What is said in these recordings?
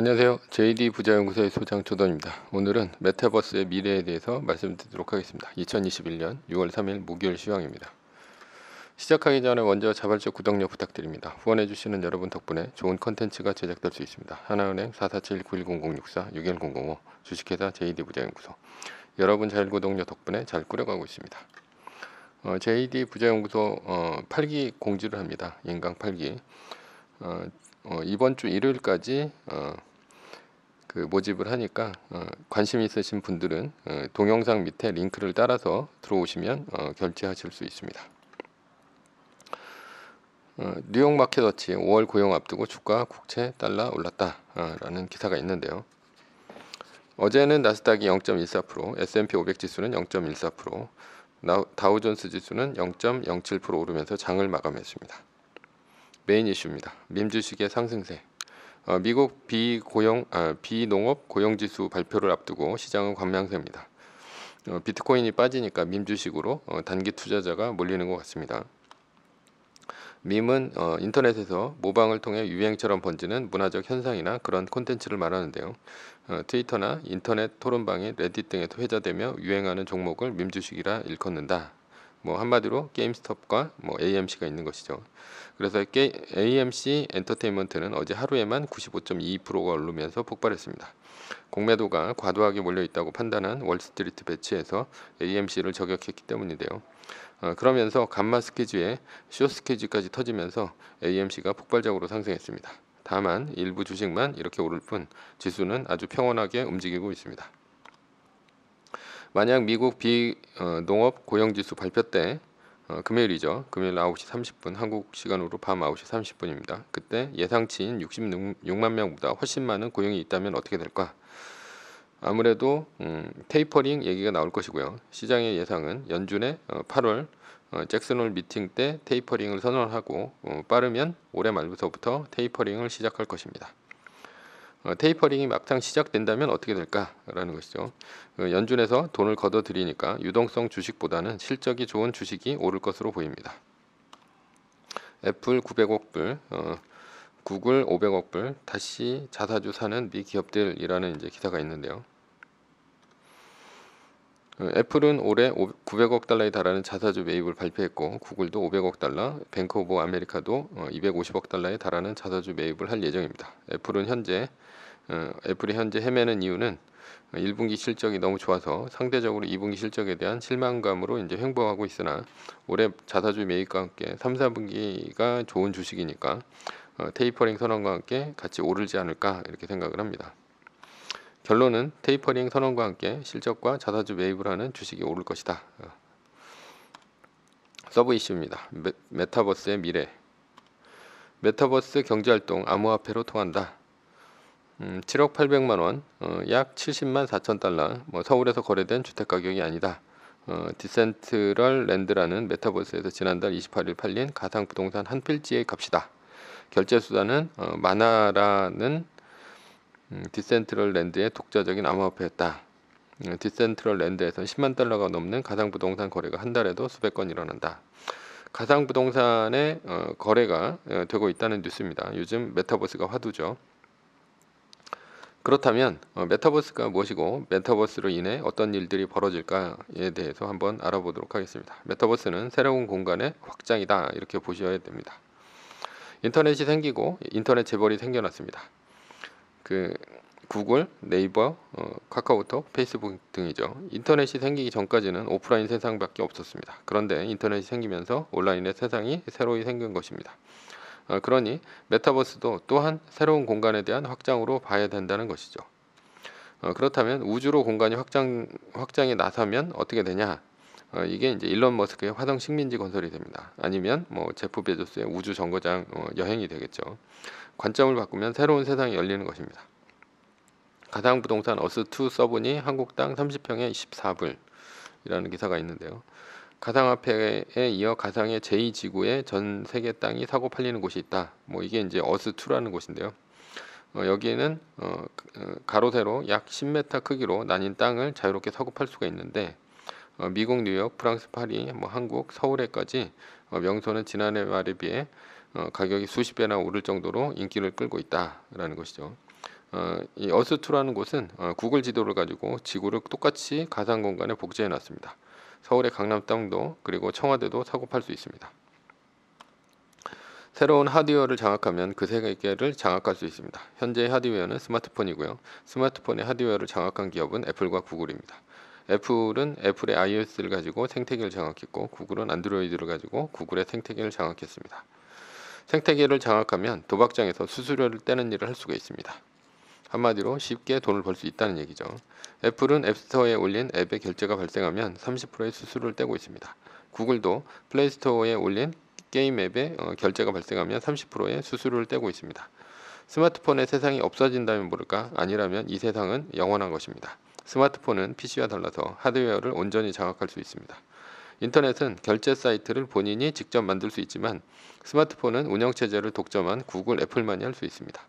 안녕하세요. JD 부자연구소의 소장 조던입니다. 오늘은 메타버스의 미래에 대해서 말씀드리도록 하겠습니다. 2021년 6월 3일 목요일 시황입니다. 시작하기 전에 먼저 자발적 구독료 부탁드립니다. 후원해 주시는 여러분 덕분에 좋은 컨텐츠가 제작될 수 있습니다. 하나은행 447-910064-61005 주식회사 JD 부자연구소 여러분 자율구독료 덕분에 잘 꾸려가고 있습니다. 어, JD 부자연구소 어, 8기 공지를 합니다. 인강 8기 어, 어, 이번 주 일요일까지 어, 그 모집을 하니까 어, 관심 있으신 분들은 어, 동영상 밑에 링크를 따라서 들어오시면 어, 결제하실 수 있습니다. 어, 뉴욕 마켓워치 5월 고용 앞두고 주가 국채 달러 올랐다라는 어, 기사가 있는데요. 어제는 나스닥이 0.14%, S&P 500 지수는 0.14%, 다우존스 지수는 0.07% 오르면서 장을 마감했습니다. 메인 이슈입니다. 민 주식의 상승세 어, 미국 비고용 아, 비농업 고용지수 발표를 앞두고 시장은 관망세입니다. 어, 비트코인이 빠지니까 민 주식으로 어, 단기 투자자가 몰리는 것 같습니다. 밈은 인터넷에서 모방을 통해 유행처럼 번지는 문화적 현상이나 그런 콘텐츠를 말하는데요. 트위터나 인터넷 토론방이 레딧 등에서 회자되며 유행하는 종목을 밈 주식이라 일컫는다. 뭐 한마디로 게임스톱과 뭐 AMC가 있는 것이죠. 그래서 게, AMC 엔터테인먼트는 어제 하루에만 95.2%가 오르면서 폭발했습니다. 공매도가 과도하게 몰려 있다고 판단한 월스트리트 배치에서 AMC를 저격했기 때문인데요. 어, 그러면서 감마 스케즈에 쇼 스케즈까지 터지면서 AMC가 폭발적으로 상승했습니다. 다만 일부 주식만 이렇게 오를 뿐 지수는 아주 평온하게 움직이고 있습니다. 만약 미국 비농업 어, 고용지수 발표 때 어, 금요일이죠. 금요일 9시 30분 한국 시간으로 밤 9시 30분입니다. 그때 예상치인 66만 명보다 훨씬 많은 고용이 있다면 어떻게 될까? 아무래도 음, 테이퍼링 얘기가 나올 것이고요. 시장의 예상은 연준의 어, 8월 어, 잭슨홀 미팅 때 테이퍼링을 선언하고 어, 빠르면 올해 말부터부터 테이퍼링을 시작할 것입니다. 어, 테이퍼링이 막상 시작된다면 어떻게 될까라는 것이죠. 그 연준에서 돈을 걷어들이니까 유동성 주식보다는 실적이 좋은 주식이 오를 것으로 보입니다. 애플 900억 불, 어, 구글 500억 불, 다시 자사주 사는 미 기업들이라는 이제 기사가 있는데요. 애플은 올해 900억 달러에 달하는 자사주 매입을 발표했고 구글도 500억 달러, 뱅크 오브 아메리카도 250억 어, 달러에 달하는 자사주 매입을 할 예정입니다. 애플은 현재 어, 애플이 현재 헤매는 이유는 1분기 어, 실적이 너무 좋아서 상대적으로 2분기 실적에 대한 실망감으로 이제 횡보하고 있으나 올해 자사주 매입과 함께 3, 4분기가 좋은 주식이니까 테이퍼링 선언과 함께 같이 오르지 않을까 이렇게 생각을 합니다. 결론은 테이퍼링 선언과 함께 실적과 자사주 매입을 하는 주식이 오를 것이다. 어. 서브 이슈입니다. 메, 타버스의 미래 메타버스 경제활동 암호화폐로 통한다. 음, 7억 8백만 원, 어, 약 70만 4천 달러, 뭐 서울에서 거래된 주택가격이 아니다. 어, 디센트럴 랜드라는 메타버스에서 지난달 28일 팔린 가상부동산 한 필지의 값이다. 결제수단은 어, 마나라는 음, 디센트럴 랜드의 독자적인 암호화폐였다. 음, 디센트럴 랜드에선 10만 달러가 넘는 가상 부동산 거래가 한 달에도 수백 건 일어난다. 가상 부동산의 어, 거래가 어, 되고 있다는 뉴스입니다. 요즘 메타버스가 화두죠. 그렇다면 어, 메타버스가 무엇이고 메타버스로 인해 어떤 일들이 벌어질까에 대해서 한번 알아보도록 하겠습니다. 메타버스는 새로운 공간의 확장이다 이렇게 보셔야 됩니다. 인터넷이 생기고 인터넷 재벌이 생겨났습니다. 그 구글, 네이버, 어, 카카오톡, 페이스북 등이죠. 인터넷이 생기기 전까지는 오프라인 세상밖에 없었습니다. 그런데 인터넷이 생기면서 온라인의 세상이 새로이 생긴 것입니다. 어, 그러니 메타버스도 또한 새로운 공간에 대한 확장으로 봐야 된다는 것이죠. 어, 그렇다면 우주로 공간이 확장, 확장에 나서면 어떻게 되냐? 어, 이게 이제 일론 머스크의 화성 식민지 건설이 됩니다. 아니면 뭐 제프 베조스의 우주 정거장 어, 여행이 되겠죠. 관점을 바꾸면 새로운 세상이 열리는 것입니다. 가상부동산 어스2 서브니 한국 땅 30평에 24불이라는 기사가 있는데요. 가상화폐에 이어 가상의 제2지구에 전 세계 땅이 사고 팔리는 곳이 있다. 뭐 이게 이제 어스2라는 곳인데요. 어, 여기에는 어, 그, 어 가로 세로 약 10m 크기로 나뉜 땅을 자유롭게 사고 팔 수가 있는데 어, 미국 뉴욕, 프랑스 파리, 뭐 한국, 서울에까지 어, 명소는 지난해 말에 비해 어, 가격이 수십 배나 오를 정도로 인기를 끌고 있다라는 것이죠. 어, 이 어스투라는 곳은 어, 구글 지도를 가지고 지구를 똑같이 가상 공간에 복제해 놨습니다. 서울의 강남땅도 그리고 청와대도 사고 팔 수 있습니다. 새로운 하드웨어를 장악하면 그 세계를 장악할 수 있습니다. 현재 하드웨어는 스마트폰이고요. 스마트폰의 하드웨어를 장악한 기업은 애플과 구글입니다. 애플은 애플의 iOS를 가지고 생태계를 장악했고 구글은 안드로이드를 가지고 구글의 생태계를 장악했습니다. 생태계를 장악하면 도박장에서 수수료를 떼는 일을 할 수가 있습니다. 한마디로 쉽게 돈을 벌 수 있다는 얘기죠. 애플은 앱스토어에 올린 앱의 결제가 발생하면 30%의 수수료를 떼고 있습니다. 구글도 플레이스토어에 올린 게임 앱의 어, 결제가 발생하면 30%의 수수료를 떼고 있습니다. 스마트폰의 세상이 없어진다면 모를까 아니라면 이 세상은 영원한 것입니다. 스마트폰은 PC와 달라서 하드웨어를 온전히 장악할 수 있습니다. 인터넷은 결제 사이트를 본인이 직접 만들 수 있지만 스마트폰은 운영체제를 독점한 구글, 애플만이 할 수 있습니다.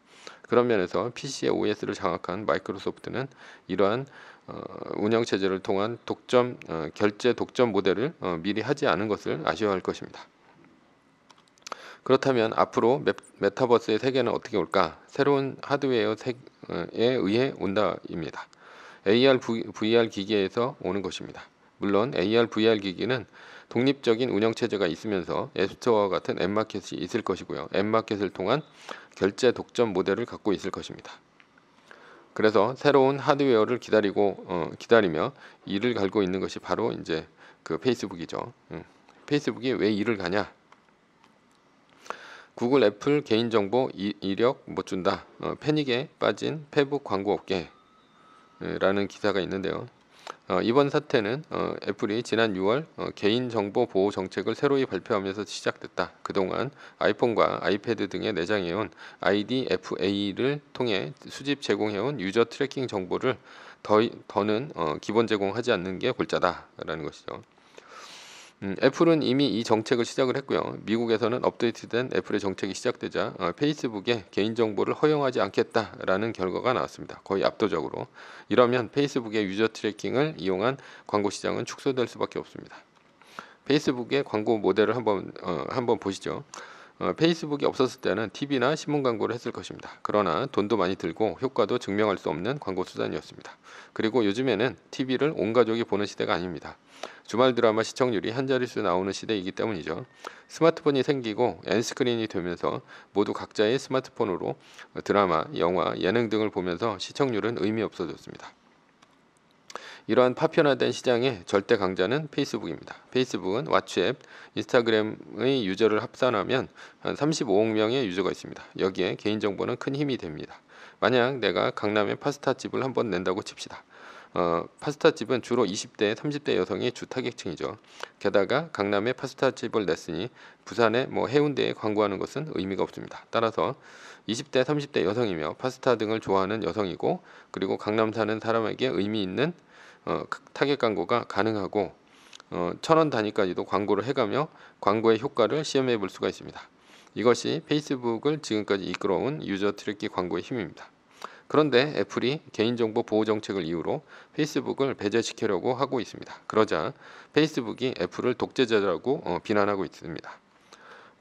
그런 면에서 PC의 OS를 장악한 마이크로소프트는 이러한 어, 운영체제를 통한 독점 어, 결제 독점 모델을 어, 미리 하지 않은 것을 아쉬워할 것입니다. 그렇다면 앞으로 메타버스의 세계는 어떻게 올까? 새로운 하드웨어에 어, 의해 온다입니다. AR, VR 기계에서 오는 것입니다. 물론 AR, VR 기기는 독립적인 운영 체제가 있으면서 앱스토어와 같은 앱마켓이 있을 것이고요. 앱마켓을 통한 결제 독점 모델을 갖고 있을 것입니다. 그래서 새로운 하드웨어를 기다리고 어, 기다리며 이를 갈고 있는 것이 바로 이제 그 페이스북이죠. 음. 페이스북이 왜 이를 가냐? 구글, 애플 개인정보 이, 이력 못 준다. 어, 패닉에 빠진 페북 광고 업계라는 기사가 있는데요. 어, 이번 사태는 어, 애플이 지난 6월 어, 개인정보 보호 정책을 새로이 발표하면서 시작됐다. 그동안 아이폰과 아이패드 등에 내장해온 IDFA를 통해 수집 제공해온 유저 트래킹 정보를 더, 더는 어, 기본 제공하지 않는 게 골자다라는 것이죠. 음, 애플은 이미 이 정책을 시작을 했고요. 미국에서는 업데이트된 애플의 정책이 시작되자 어, 페이스북에 개인정보를 허용하지 않겠다라는 결과가 나왔습니다. 거의 압도적으로. 이러면 페이스북의 유저 트래킹을 이용한 광고 시장은 축소될 수밖에 없습니다. 페이스북의 광고 모델을 한번 어, 한번 보시죠. 어, 페이스북이 없었을 때는 TV나 신문 광고를 했을 것입니다. 그러나 돈도 많이 들고 효과도 증명할 수 없는 광고 수단이었습니다. 그리고 요즘에는 TV를 온 가족이 보는 시대가 아닙니다. 주말 드라마 시청률이 한 자릿수 나오는 시대이기 때문이죠. 스마트폰이 생기고 엔스크린이 되면서 모두 각자의 스마트폰으로 드라마, 영화, 예능 등을 보면서 시청률은 의미 없어졌습니다. 이러한 파편화된 시장의 절대 강자는 페이스북입니다. 페이스북은 왓츠앱, 인스타그램의 유저를 합산하면 한 35억 명의 유저가 있습니다. 여기에 개인정보는 큰 힘이 됩니다. 만약 내가 강남에 파스타집을 한번 낸다고 칩시다. 어, 파스타집은 주로 20대, 30대 여성이 주 타겟층이죠. 게다가 강남에 파스타집을 냈으니 부산에 뭐 해운대에 광고하는 것은 의미가 없습니다. 따라서 20대, 30대 여성이며 파스타 등을 좋아하는 여성이고 그리고 강남 사는 사람에게 의미 있는 어, 타겟 광고가 가능하고 어, 천 원 단위까지도 광고를 해가며 광고의 효과를 시험해 볼 수가 있습니다. 이것이 페이스북을 지금까지 이끌어온 유저 트래키 광고의 힘입니다. 그런데 애플이 개인정보 보호 정책을 이유로 페이스북을 배제시키려고 하고 있습니다. 그러자 페이스북이 애플을 독재자라고 어, 비난하고 있습니다.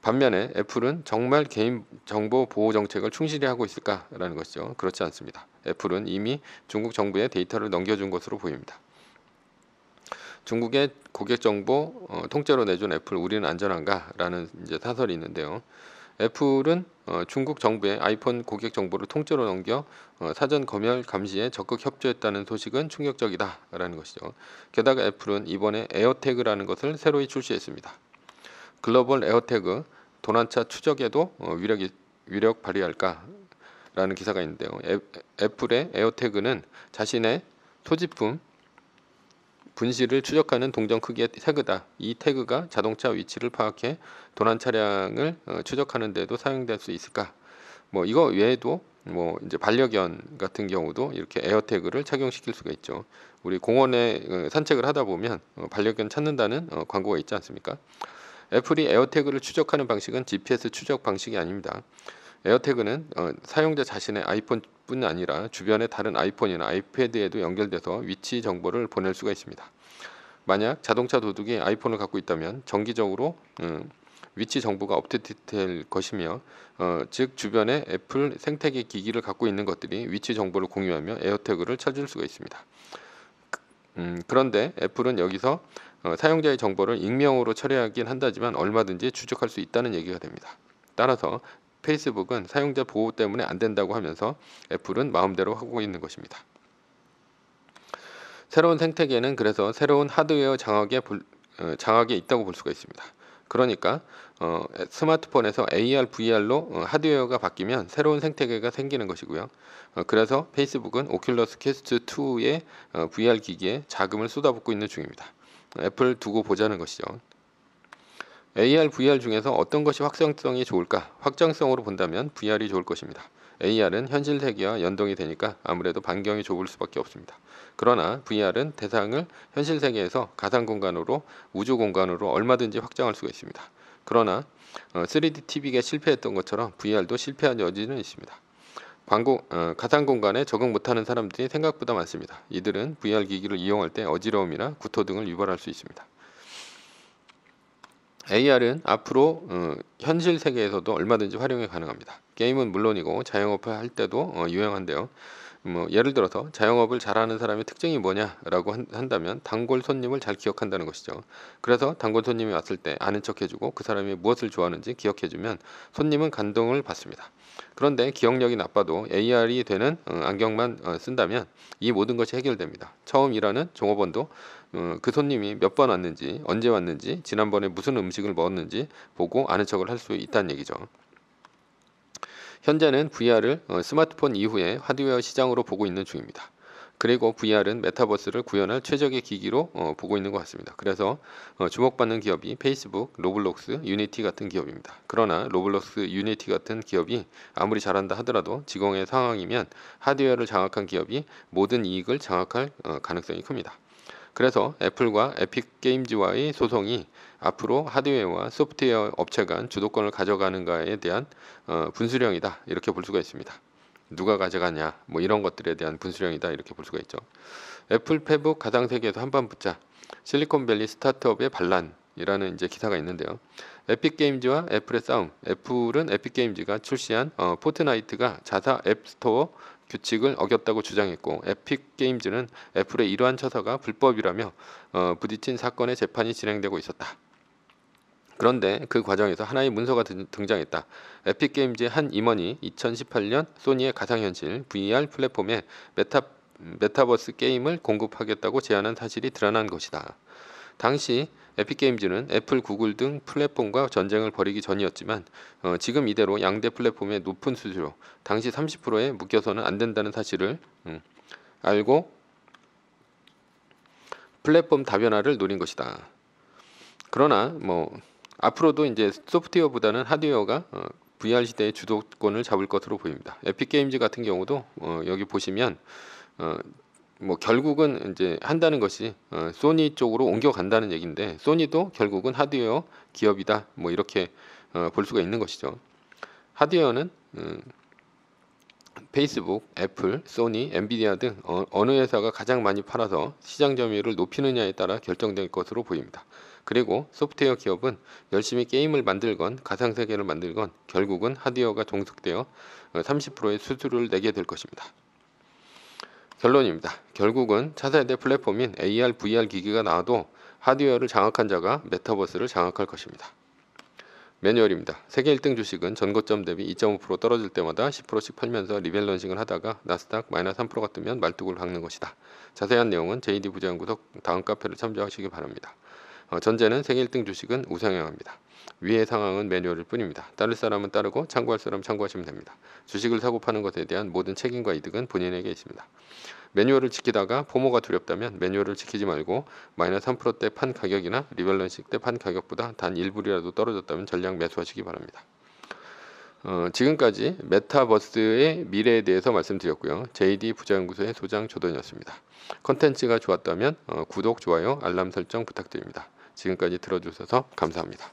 반면에 애플은 정말 개인정보 보호 정책을 충실히 하고 있을까라는 것이죠. 그렇지 않습니다. 애플은 이미 중국 정부에 데이터를 넘겨준 것으로 보입니다. 중국의 고객 정보 어, 통째로 내준 애플 우리는 안전한가라는 이제 사설이 있는데요. 애플은 어, 중국 정부의 아이폰 고객 정보를 통째로 넘겨 어, 사전 검열 감시에 적극 협조했다는 소식은 충격적이다라는 것이죠. 게다가 애플은 이번에 에어태그라는 것을 새로이 출시했습니다. 글로벌 에어태그 도난차 추적에도 어, 위력이, 위력 발휘할까라는 기사가 있는데요. 애플의 에어태그는 자신의 소지품 분실을 추적하는 동전 크기의 태그다. 이 태그가 자동차 위치를 파악해 도난 차량을 어, 추적하는 데도 사용될 수 있을까? 뭐 이거 외에도 뭐 이제 반려견 같은 경우도 이렇게 에어태그를 착용시킬 수가 있죠. 우리 공원에 어, 산책을 하다 보면 반려견 찾는다는 광고가 있지 않습니까? 애플이 에어태그를 추적하는 방식은 GPS 추적 방식이 아닙니다. 에어태그는 어, 사용자 자신의 아이폰뿐 아니라 주변의 다른 아이폰이나 아이패드에도 연결돼서 위치 정보를 보낼 수가 있습니다. 만약 자동차 도둑이 아이폰을 갖고 있다면 정기적으로 음, 위치 정보가 업데이트될 것이며 어, 즉 주변에 애플 생태계 기기를 갖고 있는 것들이 위치 정보를 공유하며 에어태그를 찾을 수가 있습니다. 그, 음, 그런데 애플은 여기서 어, 사용자의 정보를 익명으로 처리하긴 한다지만 얼마든지 추적할 수 있다는 얘기가 됩니다. 따라서 페이스북은 사용자 보호 때문에 안 된다고 하면서 애플은 마음대로 하고 있는 것입니다. 새로운 생태계는 그래서 새로운 하드웨어 장악에, 불, 어, 장악에 있다고 볼 수가 있습니다. 그러니까 어, 스마트폰에서 AR, VR로 어, 하드웨어가 바뀌면 새로운 생태계가 생기는 것이고요. 어, 그래서 페이스북은 오큘러스 퀘스트 2의 VR 기기에 자금을 쏟아붓고 있는 중입니다. 애플 두고 보자는 것이죠. AR, VR 중에서 어떤 것이 확장성이 좋을까? 확장성으로 본다면 VR이 좋을 것입니다. AR은 현실 세계와 연동이 되니까 아무래도 반경이 좁을 수밖에 없습니다. 그러나 VR은 대상을 현실 세계에서 가상 공간으로 우주 공간으로 얼마든지 확장할 수가 있습니다. 그러나 3D 어, TV가 실패했던 것처럼 VR도 실패한 여지는 있습니다. 광고, 어, 가상 공간에 적응 못하는 사람들이 생각보다 많습니다. 이들은 VR 기기를 이용할 때 어지러움이나 구토 등을 유발할 수 있습니다. AR은 앞으로 어, 현실 세계에서도 얼마든지 활용이 가능합니다. 게임은 물론이고 자영업을 할 때도 어, 유용한데요. 뭐 예를 들어서 자영업을 잘하는 사람의 특징이 뭐냐라고 한다면 단골 손님을 잘 기억한다는 것이죠. 그래서 단골 손님이 왔을 때 아는 척 해주고 그 사람이 무엇을 좋아하는지 기억해주면 손님은 감동을 받습니다. 그런데 기억력이 나빠도 AR이 되는 어, 안경만 어, 쓴다면 이 모든 것이 해결됩니다. 처음 일하는 종업원도 어, 그 손님이 몇 번 왔는지 언제 왔는지 지난번에 무슨 음식을 먹었는지 보고 아는 척을 할 수 있다는 얘기죠. 현재는 VR을 어, 스마트폰 이후에 하드웨어 시장으로 보고 있는 중입니다. 그리고 VR은 메타버스를 구현할 최적의 기기로 어, 보고 있는 것 같습니다. 그래서 어, 주목받는 기업이 페이스북, 로블록스, 유니티 같은 기업입니다. 그러나 로블록스, 유니티 같은 기업이 아무리 잘한다 하더라도 지공의 상황이면 하드웨어를 장악한 기업이 모든 이익을 장악할 가능성이 큽니다. 그래서 애플과 에픽게임즈와의 소송이 앞으로 하드웨어와 소프트웨어 업체 간 주도권을 가져가는가에 대한 어, 분수령이다 이렇게 볼 수가 있습니다. 누가 가져가냐 뭐 이런 것들에 대한 분수령이다 이렇게 볼 수가 있죠. 애플 페북 가상세계에서 한 번 붙자 실리콘밸리 스타트업의 반란이라는 이제 기사가 있는데요. 에픽게임즈와 애플의 싸움. 애플은 에픽게임즈가 출시한 어, 포트나이트가 자사 앱스토어 규칙을 어겼다고 주장했고 에픽게임즈는 애플의 이러한 처사가 불법이라며 어, 부딪힌 사건의 재판이 진행되고 있었다. 그런데 그 과정에서 하나의 문서가 등장했다. 에픽게임즈의 한 임원이 2018년 소니의 가상현실 VR 플랫폼에 메타, 메타버스 게임을 공급하겠다고 제안한 사실이 드러난 것이다. 당시 에픽게임즈는 애플, 구글 등 플랫폼과 전쟁을 벌이기 전이었지만 어, 지금 이대로 양대 플랫폼의 높은 수수료, 당시 30%에 묶여서는 안 된다는 사실을 음, 알고 플랫폼 다변화를 노린 것이다. 그러나 뭐 앞으로도 이제 소프트웨어보다는 하드웨어가 어, VR 시대의 주도권을 잡을 것으로 보입니다. 에픽게임즈 같은 경우도 어, 여기 보시면 어, 뭐 결국은 이제 한다는 것이 어, 소니 쪽으로 옮겨간다는 얘기인데 소니도 결국은 하드웨어 기업이다 뭐 이렇게 어, 볼 수가 있는 것이죠. 하드웨어는 음, 페이스북, 애플, 소니, 엔비디아 등 어, 느 회사가 가장 많이 팔아서 시장 점유율을 높이느냐에 따라 결정될 것으로 보입니다. 그리고 소프트웨어 기업은 열심히 게임을 만들건 가상 세계를 만들건 결국은 하드웨어가 종속되어 30%의 어, 수수료를 내게 될 것입니다. 결론입니다. 결국은 차세대 플랫폼인 AR, VR 기기가 나와도 하드웨어를 장악한 자가 메타버스를 장악할 것입니다. 매뉴얼입니다. 세계 1등 주식은 전고점 대비 2.5% 떨어질 때마다 10%씩 팔면서 리밸런싱을 하다가 나스닥 마이너스 3%가뜨면 말뚝을 박는 것이다. 자세한 내용은 JD 부자연구석 다음 카페를 참조하시기 바랍니다. 어, 전제는 생일 등 주식은 우상향합니다. 위의 상황은 매뉴얼일 뿐입니다. 따를 사람은 따르고 참고할 사람은 참고하시면 됩니다. 주식을 사고 파는 것에 대한 모든 책임과 이득은 본인에게 있습니다. 매뉴얼을 지키다가 포모가 두렵다면 매뉴얼을 지키지 말고 마이너스 3%대 판 가격이나 리밸런싱 때 판 가격보다 단 1불이라도 떨어졌다면 전량 매수하시기 바랍니다. 어, 지금까지 메타버스의 미래에 대해서 말씀드렸고요. JD 부자연구소의 소장 조던이었습니다. 컨텐츠가 좋았다면 어, 구독, 좋아요, 알람 설정 부탁드립니다. 지금까지 들어주셔서 감사합니다.